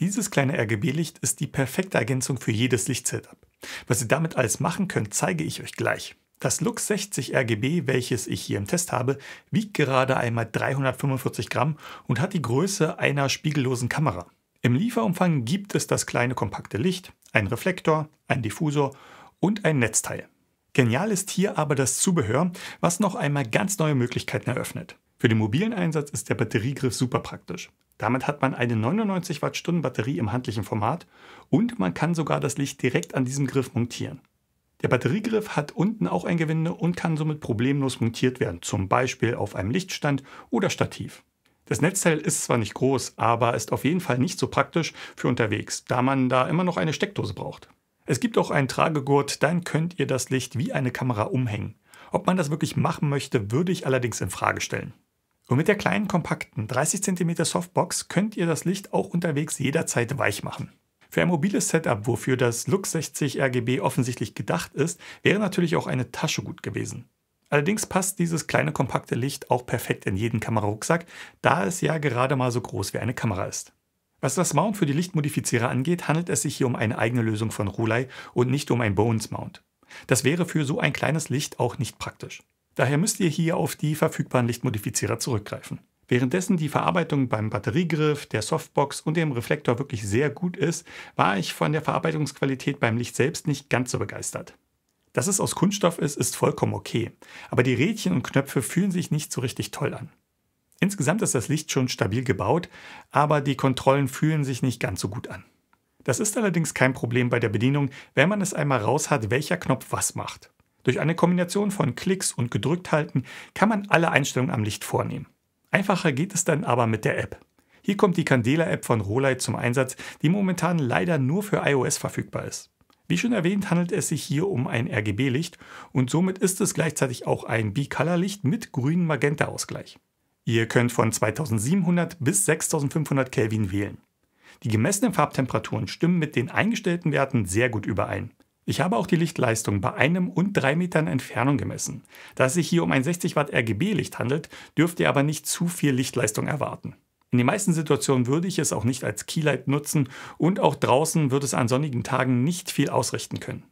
Dieses kleine RGB-Licht ist die perfekte Ergänzung für jedes Lichtsetup. Was ihr damit alles machen könnt, zeige ich euch gleich. Das Lux 60 RGB, welches ich hier im Test habe, wiegt gerade einmal 345 Gramm und hat die Größe einer spiegellosen Kamera. Im Lieferumfang gibt es das kleine kompakte Licht, einen Reflektor, einen Diffusor und ein Netzteil. Genial ist hier aber das Zubehör, was noch einmal ganz neue Möglichkeiten eröffnet. Für den mobilen Einsatz ist der Batteriegriff super praktisch. Damit hat man eine 99 Wattstunden Batterie im handlichen Format und man kann sogar das Licht direkt an diesem Griff montieren. Der Batteriegriff hat unten auch ein Gewinde und kann somit problemlos montiert werden, zum Beispiel auf einem Lichtstand oder Stativ. Das Netzteil ist zwar nicht groß, aber ist auf jeden Fall nicht so praktisch für unterwegs, da man da immer noch eine Steckdose braucht. Es gibt auch einen Tragegurt, dann könnt ihr das Licht wie eine Kamera umhängen. Ob man das wirklich machen möchte, würde ich allerdings in Frage stellen. Und mit der kleinen, kompakten 30 cm Softbox könnt ihr das Licht auch unterwegs jederzeit weich machen. Für ein mobiles Setup, wofür das Lux 60 RGB offensichtlich gedacht ist, wäre natürlich auch eine Tasche gut gewesen. Allerdings passt dieses kleine kompakte Licht auch perfekt in jeden Kamerarucksack, da es ja gerade mal so groß wie eine Kamera ist. Was das Mount für die Lichtmodifizierer angeht, handelt es sich hier um eine eigene Lösung von Rulei und nicht um ein Bones Mount. Das wäre für so ein kleines Licht auch nicht praktisch. Daher müsst ihr hier auf die verfügbaren Lichtmodifizierer zurückgreifen. Währenddessen die Verarbeitung beim Batteriegriff, der Softbox und dem Reflektor wirklich sehr gut ist, war ich von der Verarbeitungsqualität beim Licht selbst nicht ganz so begeistert. Dass es aus Kunststoff ist, ist vollkommen okay, aber die Rädchen und Knöpfe fühlen sich nicht so richtig toll an. Insgesamt ist das Licht schon stabil gebaut, aber die Kontrollen fühlen sich nicht ganz so gut an. Das ist allerdings kein Problem bei der Bedienung, wenn man es einmal raus hat, welcher Knopf was macht. Durch eine Kombination von Klicks und gedrückt halten kann man alle Einstellungen am Licht vornehmen. Einfacher geht es dann aber mit der App. Hier kommt die Candela-App von Roleit zum Einsatz, die momentan leider nur für iOS verfügbar ist. Wie schon erwähnt, handelt es sich hier um ein RGB-Licht und somit ist es gleichzeitig auch ein b color licht mit grünem Magenta-Ausgleich. Ihr könnt von 2700 bis 6500 Kelvin wählen. Die gemessenen Farbtemperaturen stimmen mit den eingestellten Werten sehr gut überein. Ich habe auch die Lichtleistung bei einem und drei Metern Entfernung gemessen. Da es sich hier um ein 60 Watt RGB-Licht handelt, dürft ihr aber nicht zu viel Lichtleistung erwarten. In den meisten Situationen würde ich es auch nicht als Keylight nutzen und auch draußen wird es an sonnigen Tagen nicht viel ausrichten können.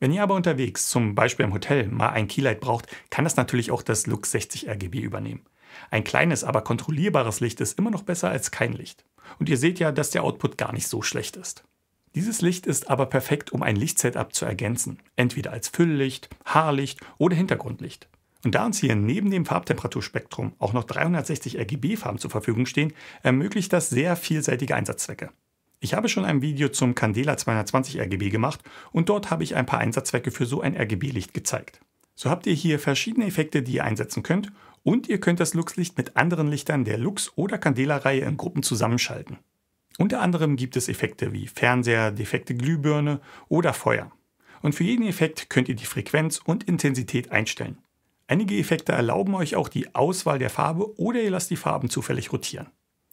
Wenn ihr aber unterwegs, zum Beispiel im Hotel, mal ein Keylight braucht, kann das natürlich auch das Lux 60 RGB übernehmen. Ein kleines, aber kontrollierbares Licht ist immer noch besser als kein Licht. Und ihr seht ja, dass der Output gar nicht so schlecht ist. Dieses Licht ist aber perfekt, um ein Lichtsetup zu ergänzen, entweder als Fülllicht, Haarlicht oder Hintergrundlicht. Und da uns hier neben dem Farbtemperaturspektrum auch noch 360 RGB-Farben zur Verfügung stehen, ermöglicht das sehr vielseitige Einsatzzwecke. Ich habe schon ein Video zum Candela 220 RGB gemacht und dort habe ich ein paar Einsatzzwecke für so ein RGB-Licht gezeigt. So habt ihr hier verschiedene Effekte, die ihr einsetzen könnt und ihr könnt das Luxlicht mit anderen Lichtern der Lux- oder Candela-Reihe in Gruppen zusammenschalten. Unter anderem gibt es Effekte wie Fernseher, defekte Glühbirne oder Feuer. Und für jeden Effekt könnt ihr die Frequenz und Intensität einstellen. Einige Effekte erlauben euch auch die Auswahl der Farbe oder ihr lasst die Farben zufällig rotieren.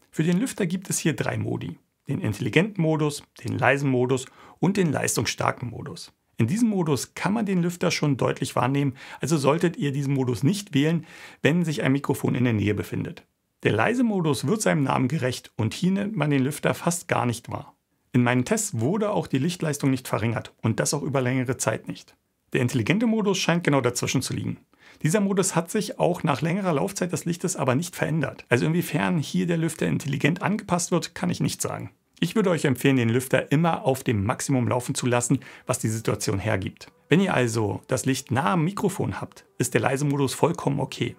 Für den Lüfter gibt es hier drei Modi. Den intelligenten Modus, den leisen Modus und den leistungsstarken Modus. In diesem Modus kann man den Lüfter schon deutlich wahrnehmen, also solltet ihr diesen Modus nicht wählen, wenn sich ein Mikrofon in der Nähe befindet. Der leise Modus wird seinem Namen gerecht und hier nimmt man den Lüfter fast gar nicht wahr. In meinen Tests wurde auch die Lichtleistung nicht verringert und das auch über längere Zeit nicht. Der intelligente Modus scheint genau dazwischen zu liegen. Dieser Modus hat sich auch nach längerer Laufzeit des Lichtes aber nicht verändert. Also inwiefern hier der Lüfter intelligent angepasst wird, kann ich nicht sagen. Ich würde euch empfehlen, den Lüfter immer auf dem Maximum laufen zu lassen, was die Situation hergibt. Wenn ihr also das Licht nah am Mikrofon habt, ist der leise Modus vollkommen okay.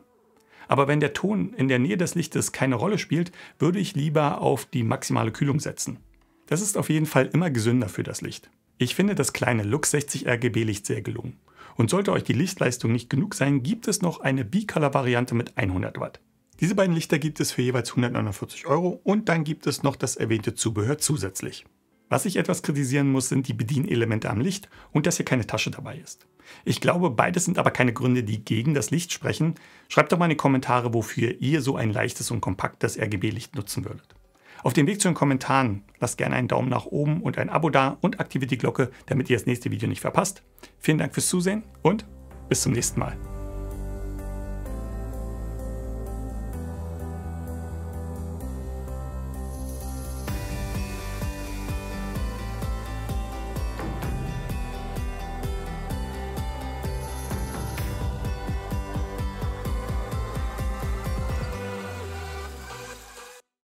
Aber wenn der Ton in der Nähe des Lichtes keine Rolle spielt, würde ich lieber auf die maximale Kühlung setzen. Das ist auf jeden Fall immer gesünder für das Licht. Ich finde das kleine Lux 60 RGB Licht sehr gelungen. Und sollte euch die Lichtleistung nicht genug sein, gibt es noch eine Bicolor-Variante mit 100 Watt. Diese beiden Lichter gibt es für jeweils 149 Euro und dann gibt es noch das erwähnte Zubehör zusätzlich. Was ich etwas kritisieren muss, sind die Bedienelemente am Licht und dass hier keine Tasche dabei ist. Ich glaube, beides sind aber keine Gründe, die gegen das Licht sprechen. Schreibt doch mal in die Kommentare, wofür ihr so ein leichtes und kompaktes RGB-Licht nutzen würdet. Auf dem Weg zu den Kommentaren lasst gerne einen Daumen nach oben und ein Abo da und aktiviert die Glocke, damit ihr das nächste Video nicht verpasst. Vielen Dank fürs Zusehen und bis zum nächsten Mal.